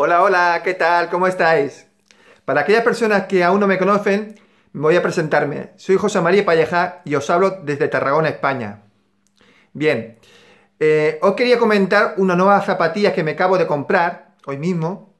Hola, hola, ¿qué tal? ¿Cómo estáis? Para aquellas personas que aún no me conocen, voy a presentarme. Soy José María Palleja y os hablo desde Tarragona, España. Bien, eh, os quería comentar una nueva zapatilla que me acabo de comprar hoy mismo.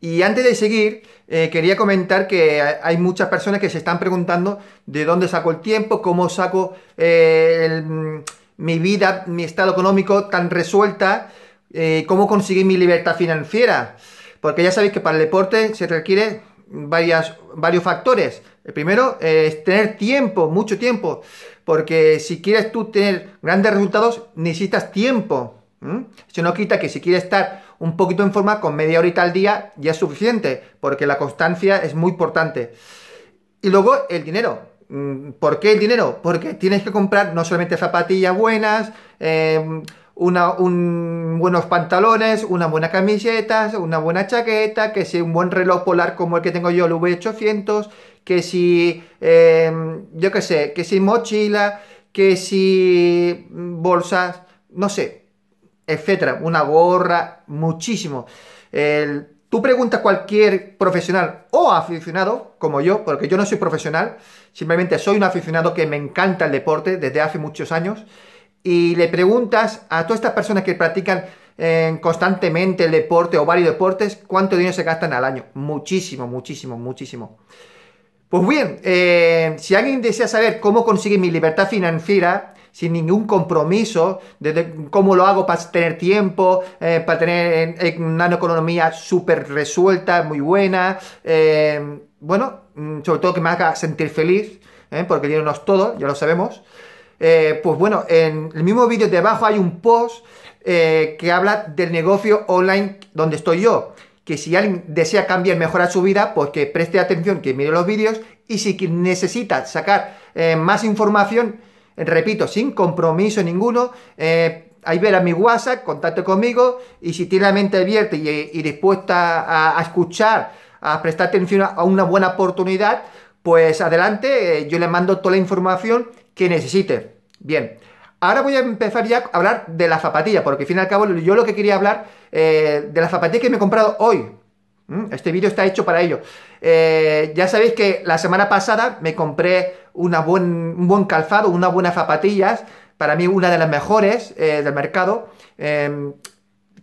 Y antes de seguir, eh, quería comentar que hay muchas personas que se están preguntando de dónde saco el tiempo, cómo saco eh, mm, mi vida, mi estado económico tan resuelta eh, ¿Cómo conseguir mi libertad financiera? Porque ya sabéis que para el deporte se requiere varias, varios factores. El primero eh, es tener tiempo, mucho tiempo. Porque si quieres tú tener grandes resultados, necesitas tiempo. Eso no quita que si quieres estar un poquito en forma, con media horita al día ya es suficiente. Porque la constancia es muy importante. Y luego el dinero. ¿Por qué el dinero? Porque tienes que comprar no solamente zapatillas buenas, eh, una, un, buenos pantalones, una buena camiseta, una buena chaqueta, que si un buen reloj polar como el que tengo yo, el V800, que si, em, yo qué sé, que si mochila, que si mm, bolsas, no sé, etcétera, una gorra, muchísimo. tú preguntas cualquier profesional o aficionado, como yo, porque yo no soy profesional, simplemente soy un aficionado que me encanta el deporte desde hace muchos años y le preguntas a todas estas personas que practican eh, constantemente el deporte o varios deportes, cuánto dinero se gastan al año. Muchísimo, muchísimo, muchísimo. Pues bien, eh, si alguien desea saber cómo conseguir mi libertad financiera, sin ningún compromiso, cómo lo hago para tener tiempo, eh, para tener una economía súper resuelta, muy buena, bueno, mm, sobre todo que me haga sentir feliz, porque el dinero ya lo sabemos. Eh, pues bueno, en el mismo vídeo de abajo hay un post eh, que habla del negocio online donde estoy yo. Que si alguien desea cambiar, mejorar su vida, pues que preste atención, que mire los vídeos y si necesita sacar eh, más información, repito, sin compromiso ninguno, ahí verá mi WhatsApp, contacte conmigo y si tiene la mente abierta y, dispuesta a, escuchar, a prestar atención a una buena oportunidad, pues adelante, yo le mando toda la información que necesite. Bien, ahora voy a empezar ya a hablar de la zapatilla, porque al fin y al cabo yo lo que quería hablar eh, de la zapatilla que me he comprado hoy. Mm, este vídeo está hecho para ello. Eh, ya sabéis que la semana pasada me compré una buen, un buen calzado, unas buenas zapatillas, para mí una de las mejores eh, del mercado, em,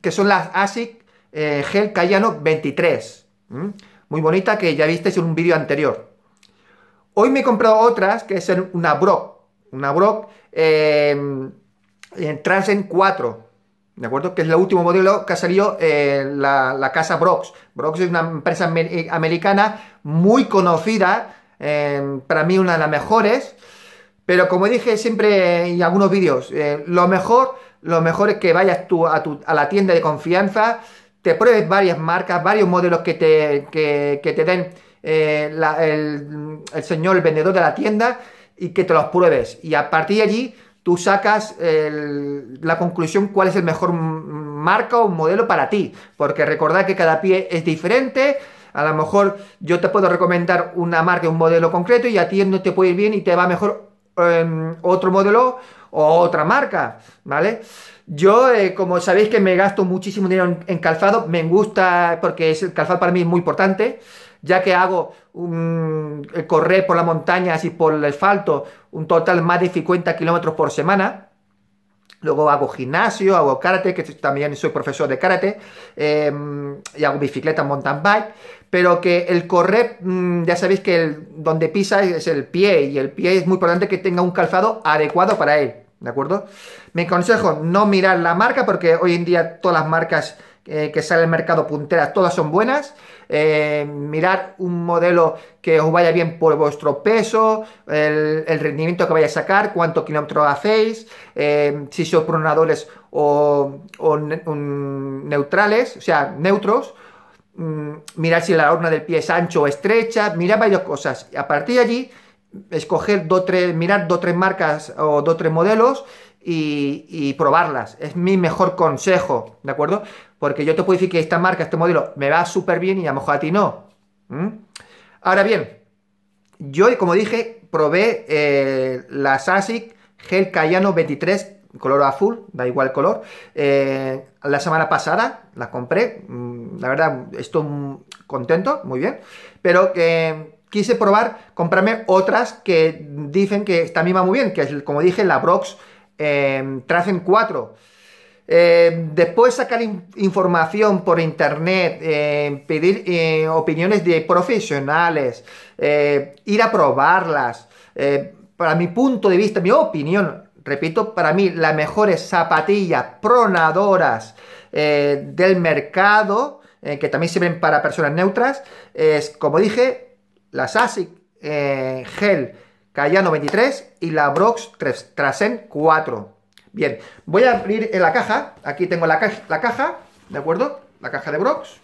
que son las ASIC Gel Cayano 23. Mm, muy bonita, que ya visteis en un vídeo anterior. Hoy me he comprado otras, que son una Brock una Brock eh, Transcend 4, ¿de acuerdo? Que es el último modelo que ha salido eh, la, casa Brox. Brox es una empresa eh, americana muy conocida, eh, para mí una de las mejores, pero como dije siempre en algunos vídeos, lo mejor lo mejor es que vayas tú a, tu, a, la tienda de confianza, te pruebes varias marcas, varios modelos que te, que, te den el, el, señor, el vendedor de la tienda, y que te los pruebes. Y a partir de allí tú sacas la conclusión cuál es el mejor marca o modelo para ti. Porque recordad que cada pie es diferente. A lo mejor yo te puedo recomendar una marca, un modelo concreto y a ti no te puede ir bien y te va mejor em, otro modelo o otra marca, ¿vale? Yo, eh, como sabéis que me gasto muchísimo dinero en, en, calzado, me gusta porque es, el calzado para mí es muy importante ya que hago un, eh, correr por las montañas y por el asfalto un total más de 50 kilómetros por semana. Luego hago gimnasio, hago karate, que también soy profesor de karate, em, y hago bicicleta, mountain bike, pero que el correr, mm, ya sabéis que el, donde pisa es el pie, y el pie es muy importante que tenga un calzado adecuado para él, ¿de acuerdo? Me aconsejo no mirar la marca, porque hoy en día todas las marcas eh, que sale el mercado punteras, todas son buenas. Eh, mirar un modelo que os vaya bien por vuestro peso, el, rendimiento que vaya a sacar, cuánto kilómetro hacéis, eh, si sois pronadores o, neutrales, o sea, neutros. Mm, mirar si la horna del pie es ancho o estrecha, mirar varias cosas. A partir de allí, escoger dos, tres, mirar dos, tres marcas o dos, tres modelos y, probarlas. Es mi mejor consejo, ¿de acuerdo? Porque yo te puedo decir que esta marca, este modelo, me va súper bien y a lo mejor a ti no. Ahora bien, yo, como dije, probé eh, la SASIC Gel Cayano 23 color azul, da igual color. Eh, la semana pasada la compré, mm, la verdad estoy contento, muy bien, pero eh, quise probar, comprarme otras que dicen que también va muy bien, que es, como dije, la Brox Em, tracen 4. Em, después sacar información por internet, em, pedir opiniones de profesionales, eh, ir a probarlas. Eh, para mi punto de vista, mi opinión, repito, para mí las mejores zapatillas pronadoras eh, del mercado, que también sirven para personas neutras, es, como dije, las ASIC Gel Cayano 23 y la Brox Trasen 4. Bien, voy a abrir en la caja. Aquí tengo la, la caja, ¿de acuerdo? La caja de Brox.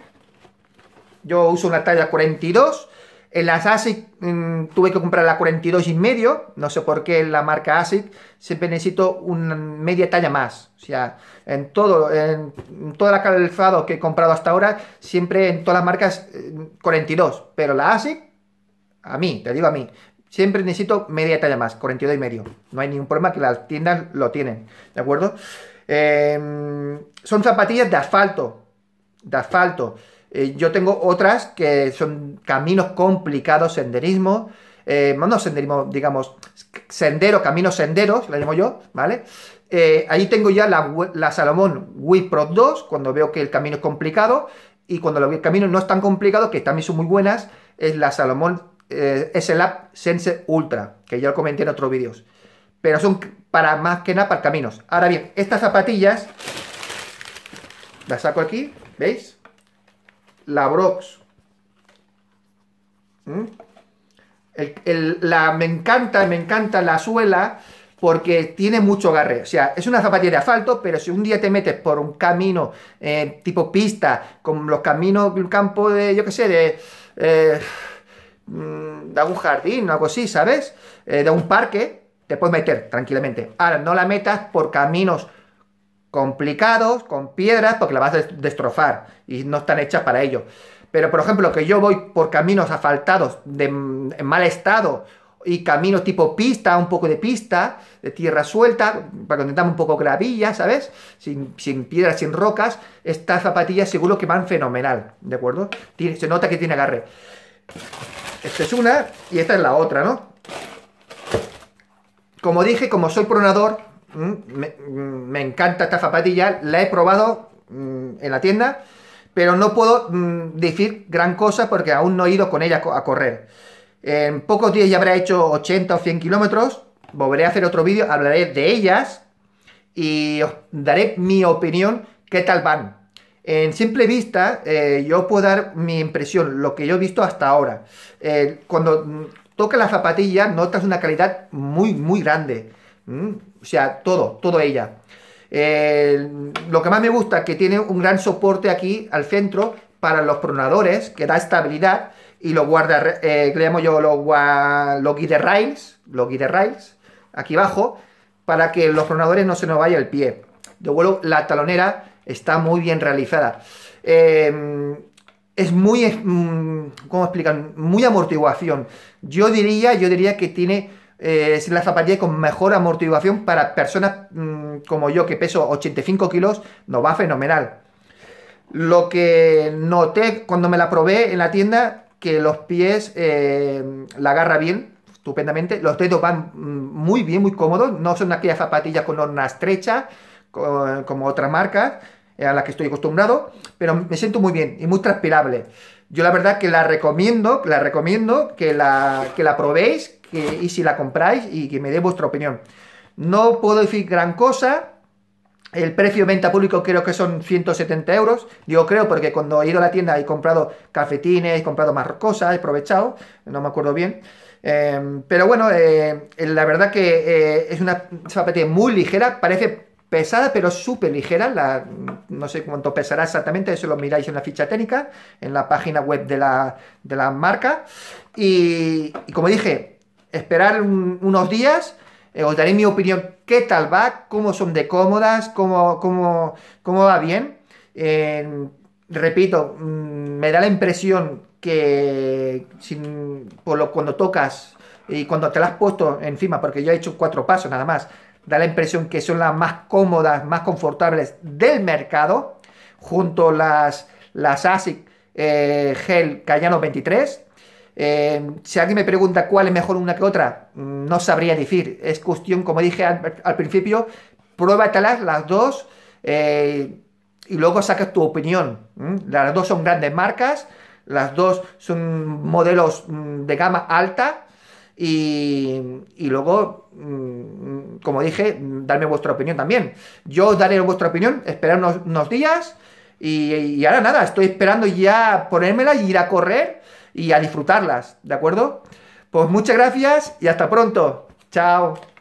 Yo uso una talla 42. En las ASIC mm, tuve que comprar la 42 y medio. No sé por qué en la marca ASIC siempre necesito una media talla más. O sea, en todo, en, toda la calzado que he comprado hasta ahora, siempre en todas las marcas 42. Eh, Pero la ASIC, a mí, te digo a mí, siempre necesito media talla más, 42 y medio. No hay ningún problema que las tiendas lo tienen, ¿de acuerdo? Em, son zapatillas de asfalto, de asfalto. Eh, yo tengo otras que son caminos complicados, senderismo, eh, no senderismo, digamos, sendero, caminos senderos, la llamo yo, ¿vale? Eh, ahí tengo ya la, Salomón Wii Pro 2, cuando veo que el camino es complicado, y cuando el camino no es tan complicado, que también son muy buenas, es la Salomón eh, es el app Sense Ultra, que ya lo comenté en otros vídeos. Pero son para más que nada para caminos. Ahora bien, estas zapatillas las saco aquí, ¿veis? La Brox. ¿Mm? la, me encanta, me encanta la suela porque tiene mucho agarre. O sea, es una zapatilla de asfalto, pero si un día te metes por un camino eh, tipo pista, con los caminos, un campo de, yo que sé, de... Eh, Mm, de algún jardín, algo así, ¿sabes? Eh, de un parque, te puedes meter tranquilamente. Ahora, no la metas por caminos complicados, con piedras, porque la vas a destrozar y no están hechas para ello. Pero, por ejemplo, que yo voy por caminos asfaltados de, en mal estado y caminos tipo pista, un poco de pista, de tierra suelta, para contentarme un poco gravilla, ¿sabes? Sin, piedras, sin rocas, estas zapatillas seguro que van fenomenal, ¿de acuerdo? se nota que tiene agarre. Esta es una y esta es la otra, ¿no? Como dije, como soy pronador, mm, mm, me, encanta esta zapatilla, la he probado mm, en la tienda, pero no puedo decir gran cosa porque aún no he ido con ella a correr. En pocos días ya habrá hecho 80 o 100 kilómetros, volveré a hacer otro vídeo, hablaré de ellas y os daré mi opinión, qué tal van. En simple vista, eh, yo puedo dar mi impresión, lo que yo he visto hasta ahora. Eh, cuando toca la zapatilla, notas una calidad muy, muy grande. O sea, todo, todo ella. Eh, lo que más me gusta, es que tiene un gran soporte aquí al centro para los pronadores, que da estabilidad y lo guarda, le yo los lo guide rails, los guide rails, aquí abajo, para que los pronadores no se nos vaya el pie. De vuelo, la talonera está muy bien realizada. Eh, es muy, mm, ¿cómo explican? Muy amortiguación. Yo diría, yo diría que tiene, eh, es la zapatilla con mejor amortiguación para personas mm, como yo que peso 85 kilos, nos va fenomenal. Lo que noté cuando me la probé en la tienda, que los pies eh, la agarra bien, estupendamente. Los dedos van muy bien, muy cómodos. No son aquellas zapatillas con horna estrecha, como otras marcas eh, a la que estoy acostumbrado, pero me siento muy bien y muy transpirable. Yo la verdad que la recomiendo, la recomiendo que la, que la probéis y si la compráis y que me dé vuestra opinión. No puedo decir gran cosa, el precio de venta público creo que son 170 euros. yo creo porque cuando he ido a la tienda he comprado cafetines, he comprado más cosas, he aprovechado, no me acuerdo bien. Eh, pero bueno, eh, la verdad que es una zapatilla muy ligera, parece pesada pero súper ligera, la, no sé cuánto pesará exactamente, eso lo miráis en la ficha técnica, en la página web de la, de la marca. Y, como dije, esperar unos días, eh, os daré mi opinión, qué tal va, cómo son de cómodas, cómo, cómo, cómo va bien. repito, mm, me da la impresión que sin, cuando tocas y cuando te las has puesto encima, porque yo he hecho cuatro pasos nada más, da la impresión que son las más cómodas, más confortables del mercado, junto las, las ASIC eh, Gel Cayano 23. Eh, si alguien me pregunta cuál es mejor una que otra, mm, no sabría decir. Es cuestión, como dije al, principio, pruébatelas las dos eh, y luego sacas tu opinión. Las dos son grandes marcas, las dos son modelos mm, de gama alta y, luego, mm, como dije, darme vuestra opinión también. Yo daré vuestra opinión, esperar unos, días y, ahora nada, estoy esperando ya ponérmela y ir a correr y a disfrutarlas, ¿de acuerdo? Pues muchas gracias y hasta pronto. Chao.